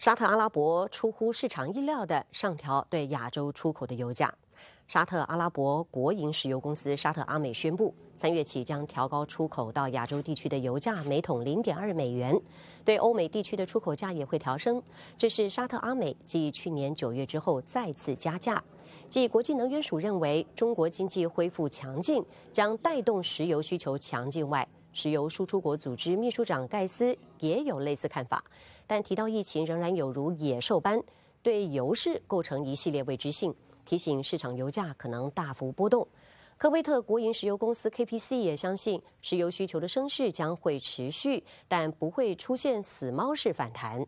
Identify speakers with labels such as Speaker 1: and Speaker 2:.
Speaker 1: 沙特阿拉伯出乎市场意料的上调对亚洲出口的油价。沙特阿拉伯国营石油公司沙特阿美宣布，三月起将调高出口到亚洲地区的油价每桶零点二美元，对欧美地区的出口价也会调升。这是沙特阿美继去年九月之后再次加价。继国际能源署认为中国经济恢复强劲，将带动石油需求强劲外，石油输出国组织秘书长盖斯也有类似看法，但提到疫情仍然有如野兽般对油市构成一系列未知性，提醒市场油价可能大幅波动。科威特国营石油公司 KPC 也相信石油需求的升势将会持续，但不会出现死猫式反弹。